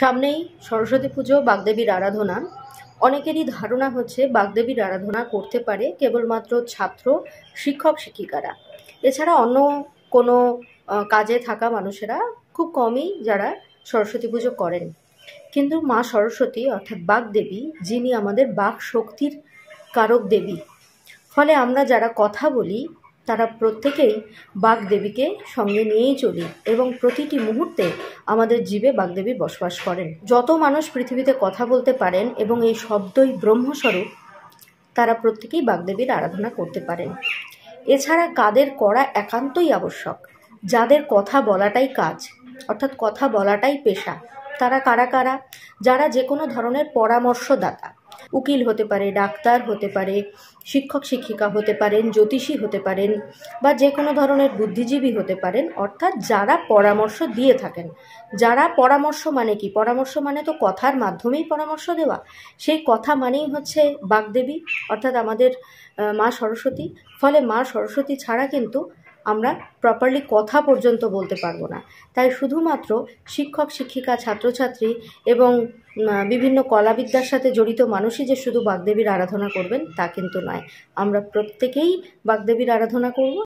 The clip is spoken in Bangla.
সামনেই সরস্বতী পুজো বাগদেবীর আরাধনা অনেকেরই ধারণা হচ্ছে বাগদেবীর আরাধনা করতে পারে কেবলমাত্র ছাত্র শিক্ষক শিক্ষিকারা এছাড়া অন্য কোনো কাজে থাকা মানুষেরা খুব কমই যারা সরস্বতী পুজো করেন কিন্তু মা সরস্বতী অর্থাৎ বাগদেবী যিনি আমাদের বাক শক্তির কারক দেবী ফলে আমরা যারা কথা বলি তারা প্রত্যেকেই বাগদেবীকে সঙ্গে নিয়েই চলি এবং প্রতিটি মুহূর্তে আমাদের জীবে বাগদেবী বসবাস করেন যত মানুষ পৃথিবীতে কথা বলতে পারেন এবং এই শব্দই ব্রহ্মস্বরূপ তারা প্রত্যেকেই বাগদেবীর আরাধনা করতে পারেন এছাড়া কাদের করা একান্তই আবশ্যক যাদের কথা বলাটাই কাজ অর্থাৎ কথা বলাটাই পেশা তারা কারা কারা যারা যে কোনো ধরনের পরামর্শদাতা উকিল হতে পারে ডাক্তার হতে পারে শিক্ষক শিক্ষিকা হতে পারেন জ্যোতিষী হতে পারেন বা যে কোনো ধরনের বুদ্ধিজীবী হতে পারেন অর্থাৎ যারা পরামর্শ দিয়ে থাকেন যারা পরামর্শ মানে কি পরামর্শ মানে তো কথার মাধ্যমেই পরামর্শ দেওয়া সেই কথা মানেই হচ্ছে বাগদেবী অর্থাৎ আমাদের মা সরস্বতী ফলে মা সরস্বতী ছাড়া কিন্তু আমরা প্রপারলি কথা পর্যন্ত বলতে পারবো না তাই শুধুমাত্র শিক্ষক শিক্ষিকা ছাত্রছাত্রী এবং বিভিন্ন কলাবিদ্যার সাথে জড়িত মানুষই যে শুধু বাগদেবীর আরাধনা করবেন তা কিন্তু নয় আমরা প্রত্যেকেই বাগদেবীর আরাধনা করব